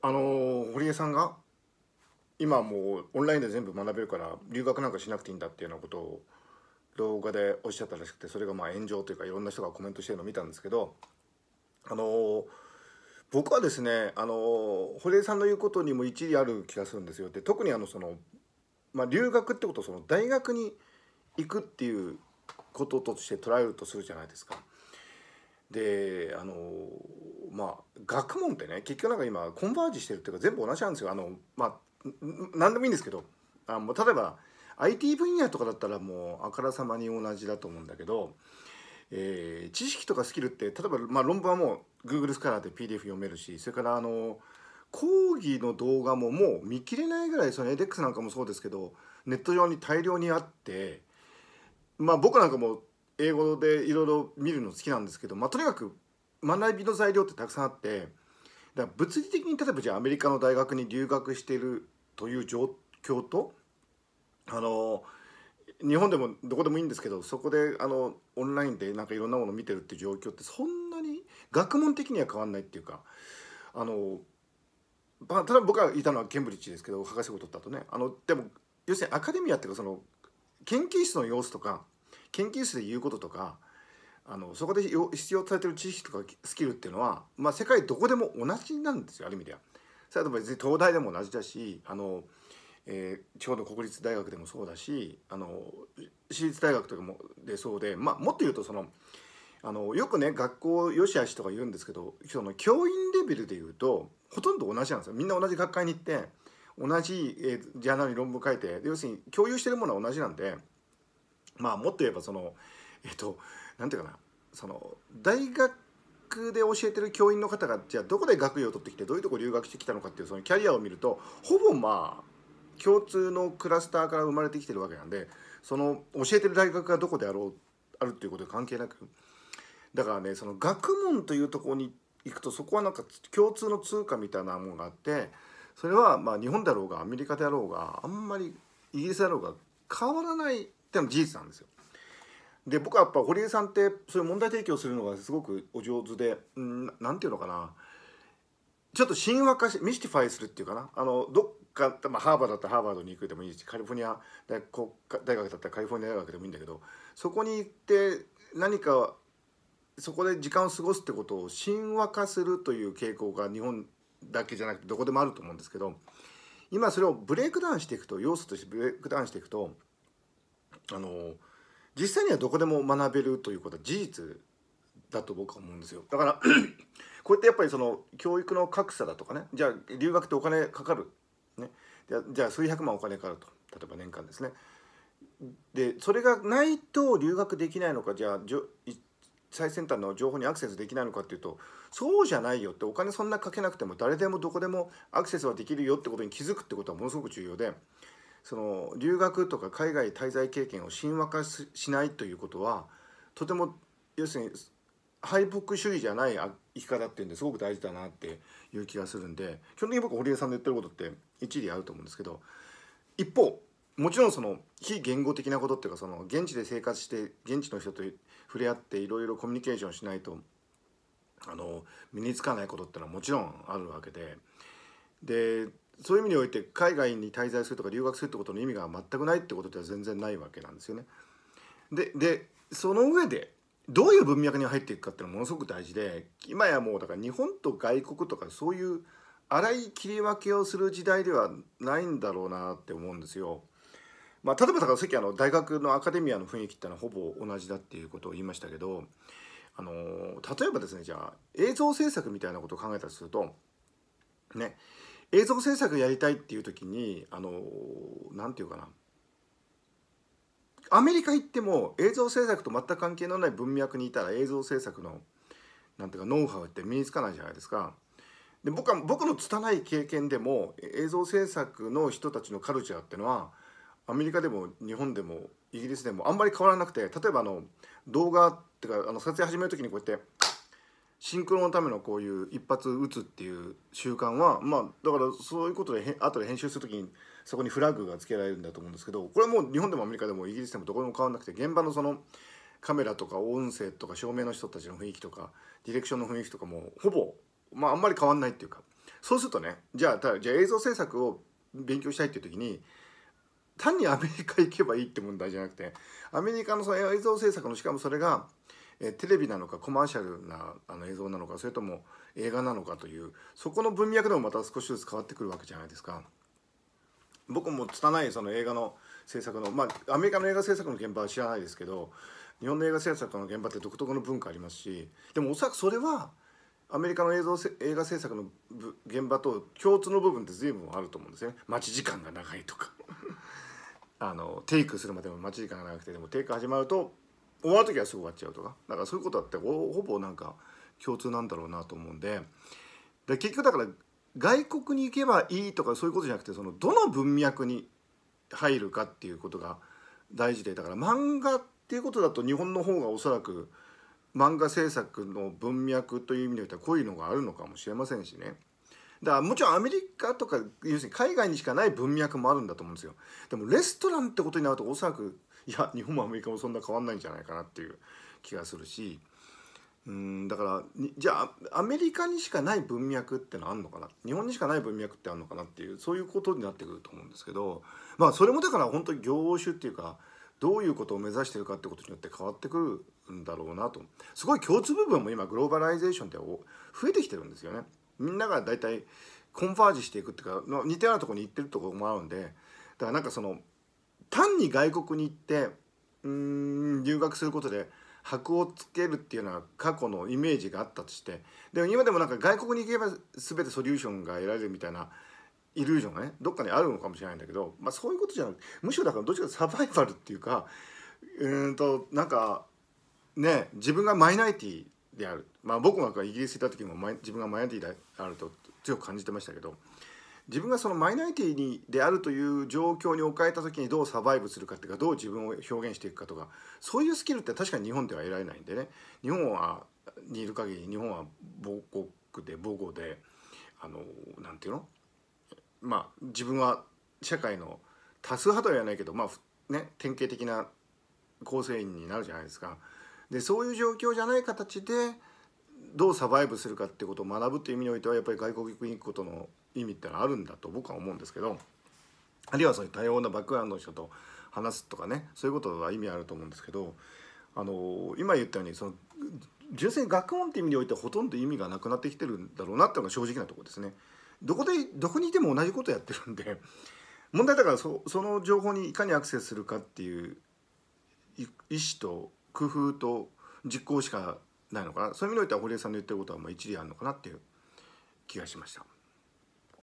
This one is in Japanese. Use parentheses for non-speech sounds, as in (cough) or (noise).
あの堀江さんが今もうオンラインで全部学べるから留学なんかしなくていいんだっていうようなことを動画でおっしゃったらしくてそれがまあ炎上というかいろんな人がコメントしてるのを見たんですけどあの僕はですねあの堀江さんの言うことにも一理ある気がするんですよで特にあのその、まあ、留学ってことをその大学に行くっていうこととして捉えるとするじゃないですか。であのまあ学問ってね結局なんか今コンバージしてるっていうか全部同じなんですよあのまあ何でもいいんですけどあもう例えば IT 分野とかだったらもうあからさまに同じだと思うんだけど、えー、知識とかスキルって例えば、まあ、論文はもう Google スカラーで PDF 読めるしそれからあの講義の動画ももう見切れないぐらいその edX なんかもそうですけどネット上に大量にあってまあ僕なんかも英語でいろいろ見るの好きなんですけど、まあ、とにかく学びの材料ってたくさんあってだから物理的に例えばじゃあアメリカの大学に留学しているという状況とあの日本でもどこでもいいんですけどそこであのオンラインでなんかいろんなものを見てるって状況ってそんなに学問的には変わんないっていうかあの、まあ、ただ僕がいたのはケンブリッジですけど博士号取った後ねあのでも要するにアカデミアっていうかその研究室の様子とか研究室で言うこととかあのそこで必要とされてる知識とかスキルっていうのは、まあ、世界どこでも同じなんですよある意味では。それは別に東大でも同じだしあの、えー、地方の国立大学でもそうだしあの私立大学とかもでそうで、まあ、もっと言うとそのあのよくね学校よしあしとか言うんですけどその教員レベルで言うとほとんど同じなんですよみんな同じ学会に行って同じ、えー、ジャーナルに論文書いて要するに共有してるものは同じなんで。まあもっと言えばそのえっと何て言うかなその大学で教えてる教員の方がじゃあどこで学位を取ってきてどういうとこ留学してきたのかっていうそのキャリアを見るとほぼまあ共通のクラスターから生まれてきてるわけなんでその教えてる大学がどこであろうあるっていうことは関係なくだからねその学問というところに行くとそこはなんか共通の通貨みたいなものがあってそれはまあ日本だろうがアメリカであろうがあんまりイギリスだろうが変わらないってのは事実なんですよ。で僕はやっぱ堀江さんってそういう問題提起をするのがすごくお上手で何て言うのかなちょっと神話化しミスティファイするっていうかなあのどっか、まあ、ハーバーだったらハーバードに行くでもいいしカリフォルニア大学大学だったらカリフォルニア大学でもいいんだけどそこに行って何かそこで時間を過ごすってことを神話化するという傾向が日本だけじゃなくてどこでもあると思うんですけど今それをブレイクダウンしていくと要素としてブレイクダウンしていくとあの実際にはどこでも学べるということは事実だと僕は思うんですよだから (clears throat) こうやってやっぱりその教育の格差だとかねじゃあ留学ってお金かかる、ね、じゃあ数百万お金かかると例えば年間ですねでそれがないと留学できないのかじゃあ最先端の情報にアクセスできないのかっていうとそうじゃないよってお金そんなかけなくても誰でもどこでもアクセスはできるよってことに気づくってことはものすごく重要でその留学とか海外滞在経験を神話化しないということはとても要するに敗北主義じゃない生き方っていうんですごく大事だなっていう気がするんで基本的に僕堀江さんの言ってることって一理あると思うんですけど一方もちろんその非言語的なことっていうかその現地で生活して現地の人と触れ合っていろいろコミュニケーションしないとあの身につかないことってのはもちろんあるわけででそういう意味において海外に滞在するとか留学するってことの意味が全くないってことでは全然ないわけなんですよね。ででその上でどういう文脈に入っていくかっていうのはものすごく大事で今やもうだから日本と外国とかそういう荒い切り分けをする時代ではないんだろうなって思うんですよ。まあ、例えばだからさっきあの大学のアカデミアの雰囲気ってのはほぼ同じだっていうことを言いましたけど、あの例えばですねじゃあ映像制作みたいなことを考えたりするとね映像制作やりたいっていう時にあの何て言うかなアメリカ行っても映像制作と全く関係のない文脈にいたら映像制作のなんていうかノウハウって身につかないじゃないですか。で僕は僕の拙い経験でも映像制作の人たちのカルチャーっていうのはアメリカでも日本でもイギリスでもあんまり変わらなくて例えばあの動画っていうかあの撮影始める時にこうやってシンクロのためのこういう一発打つっていう習慣はまあだからそういうことで後で編集する時にそこにフラッグがつけられるんだと思うんですけどこれはもう日本でもアメリカでもイギリスでもどこでも変わらなくて現場のそのカメラとか音声とか照明の人たちの雰囲気とかディレクションの雰囲気とかもほぼまああんまり変わんないっていうかそうするとねじゃあたじゃあ映像制作を勉強したいっていう時に単にアメリカ行けばいいって問題じゃなくてアメリカのその映像制作のしかもそれがえテレビなのかコマーシャルなあの映像なのかそれとも映画なのかというそこの文脈でもまた少しずつ変わってくるわけじゃないですか。僕も拙いその映画の制作のまあアメリカの映画制作の現場は知らないですけど日本の映画制作の現場って独特の文化ありますしでもおそらくそれはアメリカの映像映画制作の現場と共通の部分って随分あると思うんですね待ち時間が長いとか (laughs) あのテイクするまでも待ち時間が長くてでもテイク始まると終わる時はすぐ終わっちゃうとかだからそういうことだってほぼなんか共通なんだろうなと思うんでで結局だから外国に行けばいいとかそういうことじゃなくてそのどの文脈に入るかっていうことが大事でだから漫画っていうことだと日本の方がおそらく漫画制作の文脈という意味で言ったはこういうのがあるのかもしれませんしね。だからもちろんアメリカとか要するに海外にしかない文脈もあるんだと思うんですよでもレストランってことになるとおそらくいや日本もアメリカもそんな変わんないんじゃないかなっていう気がするしうんだからじゃあアメリカにしかない文脈ってのあるのかな日本にしかない文脈ってあるのかなっていうそういうことになってくると思うんですけどまあそれもだから本当に業種っていうかどういうことを目指してるかってことによって変わってくるんだろうなとすごい共通部分も今グローバライゼーションって増えてきてるんですよね。みんなが大体コンバージしていくっていうか似たようなとこに行ってるとこもあるんでだからなんかその単に外国に行ってうん留学することで箔をつけるっていうのは過去のイメージがあったとしてでも今でもなんか外国に行けば全てソリューションが得られるみたいなイリュージョンがねどっかにあるのかもしれないんだけど、まあ、そういうことじゃなくてむしろだからどっちかサバイバルっていうかうんとなんかね自分がマイナリティであるまあ、僕がイギリスいた時も自分がマイナリティであると強く感じてましたけど自分がそのマイナリティにであるという状況に置かれた時にどうサバイブするかっていうかどう自分を表現していくかとかそういうスキルって確かに日本では得られないんでね日本はにいる限り日本は母国で母語であのなんていうのまあ自分は社会の多数派とは言わないけどまあね典型的な構成員になるじゃないですか。でそういう状況じゃない形でどうサバイブするかってことを学ぶっていう意味においてはやっぱり外国に行くことの意味ってのはあるんだと僕は思うんですけどあるいはそういう多様なバックグラウンドの人と話すとかねそういうことは意味あると思うんですけどあの今言ったようにその純粋に学問っていう意味においてほとんど意味がなくなってきてるんだろうなっていうのが正直なとこですね。どこでどこにいても同じことやってるんで (laughs) 問題だからそその情報にいかにアクセスするかっていう意思と工夫と実行しかないのかなそういう意味においては堀江さんの言ってることはもう一理あるのかなっていう気がしました。